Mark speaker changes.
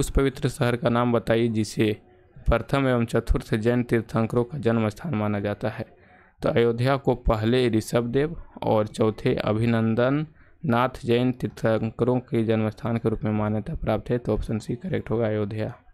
Speaker 1: उस पवित्र शहर का नाम बताइए जिसे प्रथम एवं चतुर्थ जैन तीर्थंकरों का जन्म स्थान माना जाता है तो अयोध्या को पहले ऋषभदेव और चौथे अभिनंदन नाथ जैन तीर्थंकरों के जन्म स्थान के रूप में मान्यता प्राप्त है तो ऑप्शन सी करेक्ट होगा अयोध्या